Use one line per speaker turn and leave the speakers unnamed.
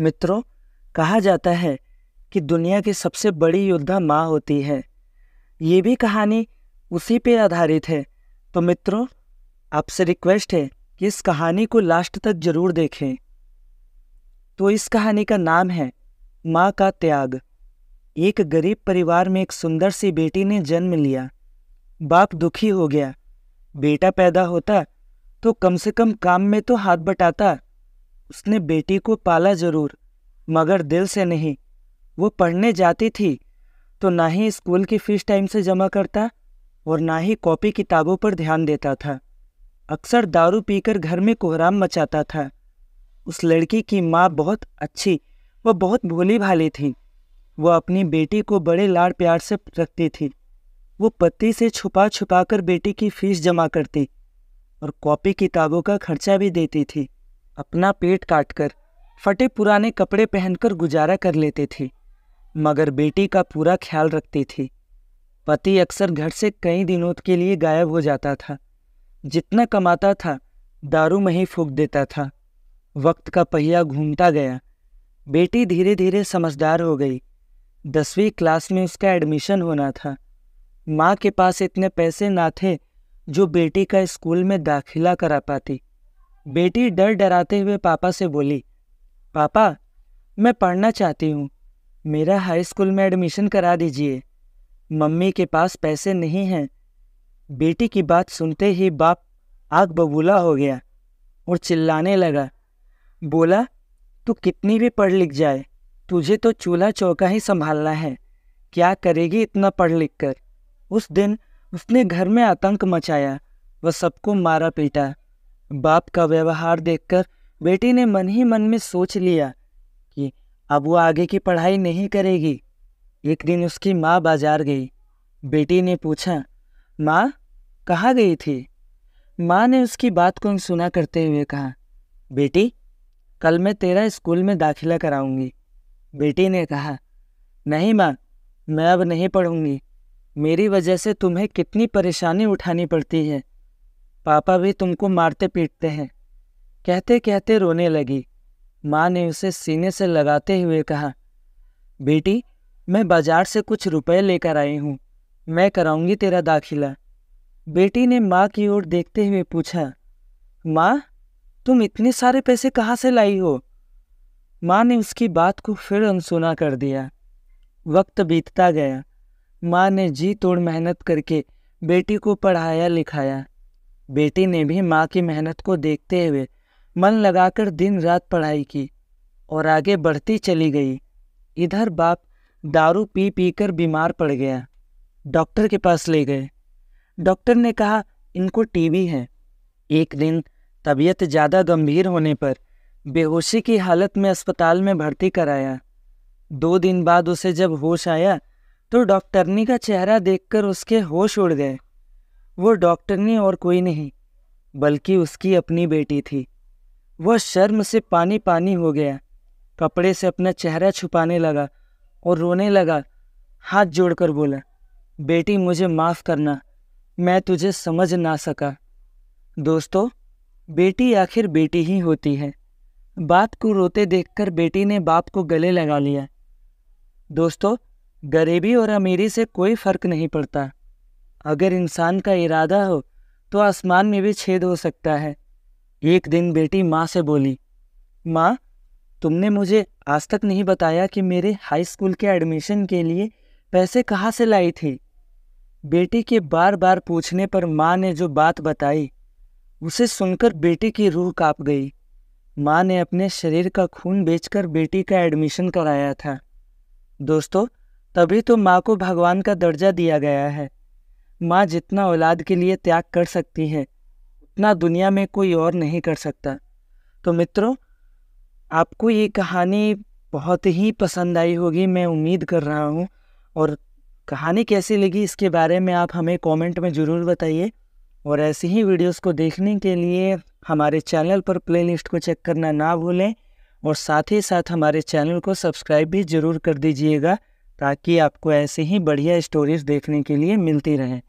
मित्रों कहा जाता है कि दुनिया की सबसे बड़ी योद्धा माँ होती है ये भी कहानी उसी पे आधारित है तो मित्रों आपसे रिक्वेस्ट है कि इस कहानी को लास्ट तक जरूर देखें तो इस कहानी का नाम है माँ का त्याग एक गरीब परिवार में एक सुंदर सी बेटी ने जन्म लिया बाप दुखी हो गया बेटा पैदा होता तो कम से कम काम में तो हाथ बटाता उसने बेटी को पाला जरूर मगर दिल से नहीं वो पढ़ने जाती थी तो ना ही स्कूल की फ़ीस टाइम से जमा करता और ना ही कॉपी किताबों पर ध्यान देता था अक्सर दारू पीकर घर में कोहराम मचाता था उस लड़की की माँ बहुत अच्छी व बहुत भोली भाली थी वह अपनी बेटी को बड़े लाड़ प्यार से रखती थी वो पति से छुपा छुपा कर बेटी की फीस जमा करती और कॉपी किताबों का खर्चा भी देती थी अपना पेट काटकर फटे पुराने कपड़े पहनकर गुजारा कर लेते थे मगर बेटी का पूरा ख्याल रखती थी पति अक्सर घर से कई दिनों के लिए गायब हो जाता था जितना कमाता था दारू में ही फूक देता था वक्त का पहिया घूमता गया बेटी धीरे धीरे समझदार हो गई दसवीं क्लास में उसका एडमिशन होना था माँ के पास इतने पैसे ना थे जो बेटी का स्कूल में दाखिला करा पाती बेटी डर डराते हुए पापा से बोली पापा मैं पढ़ना चाहती हूँ मेरा हाई स्कूल में एडमिशन करा दीजिए मम्मी के पास पैसे नहीं हैं बेटी की बात सुनते ही बाप आग बबूला हो गया और चिल्लाने लगा बोला तू कितनी भी पढ़ लिख जाए तुझे तो चूल्हा चौका ही संभालना है क्या करेगी इतना पढ़ लिख कर उस दिन उसने घर में आतंक मचाया वह सबको मारा पीटा बाप का व्यवहार देखकर बेटी ने मन ही मन में सोच लिया कि अब वो आगे की पढ़ाई नहीं करेगी एक दिन उसकी माँ बाजार गई बेटी ने पूछा माँ कहाँ गई थी माँ ने उसकी बात को सुना करते हुए कहा बेटी कल मैं तेरा स्कूल में दाखिला कराऊंगी बेटी ने कहा नहीं माँ मैं अब नहीं पढ़ूंगी मेरी वजह से तुम्हें कितनी परेशानी उठानी पड़ती है पापा भी तुमको मारते पीटते हैं कहते कहते रोने लगी माँ ने उसे सीने से लगाते हुए कहा बेटी मैं बाजार से कुछ रुपए लेकर आई हूँ मैं कराऊंगी तेरा दाखिला बेटी ने माँ की ओर देखते हुए पूछा माँ तुम इतने सारे पैसे कहाँ से लाई हो माँ ने उसकी बात को फिर अनसुना कर दिया वक्त बीतता गया माँ ने जी तोड़ मेहनत करके बेटी को पढ़ाया लिखाया बेटी ने भी माँ की मेहनत को देखते हुए मन लगाकर दिन रात पढ़ाई की और आगे बढ़ती चली गई इधर बाप दारू पी पी कर बीमार पड़ गया डॉक्टर के पास ले गए डॉक्टर ने कहा इनको टीबी है एक दिन तबीयत ज़्यादा गंभीर होने पर बेहोशी की हालत में अस्पताल में भर्ती कराया दो दिन बाद उसे जब होश आया तो डॉक्टरनी का चेहरा देखकर उसके होश उड़ गए वो डॉक्टरनी और कोई नहीं बल्कि उसकी अपनी बेटी थी वह शर्म से पानी पानी हो गया कपड़े से अपना चेहरा छुपाने लगा और रोने लगा हाथ जोड़कर बोला बेटी मुझे माफ़ करना मैं तुझे समझ ना सका दोस्तों बेटी आखिर बेटी ही होती है बाप को रोते देखकर बेटी ने बाप को गले लगा लिया दोस्तों गरीबी और अमीरी से कोई फ़र्क नहीं पड़ता अगर इंसान का इरादा हो तो आसमान में भी छेद हो सकता है एक दिन बेटी माँ से बोली माँ तुमने मुझे आज तक नहीं बताया कि मेरे हाई स्कूल के एडमिशन के लिए पैसे कहाँ से लाई थी बेटी के बार बार पूछने पर माँ ने जो बात बताई उसे सुनकर बेटी की रूह कांप गई माँ ने अपने शरीर का खून बेचकर बेटी का एडमिशन कराया था दोस्तों तभी तो माँ को भगवान का दर्जा दिया गया है माँ जितना औलाद के लिए त्याग कर सकती है उतना दुनिया में कोई और नहीं कर सकता तो मित्रों आपको ये कहानी बहुत ही पसंद आई होगी मैं उम्मीद कर रहा हूँ और कहानी कैसी लगी इसके बारे में आप हमें कमेंट में ज़रूर बताइए और ऐसे ही वीडियोस को देखने के लिए हमारे चैनल पर प्लेलिस्ट को चेक करना ना भूलें और साथ ही साथ हमारे चैनल को सब्सक्राइब भी ज़रूर कर दीजिएगा ताकि आपको ऐसे ही बढ़िया स्टोरीज देखने के लिए मिलती रहें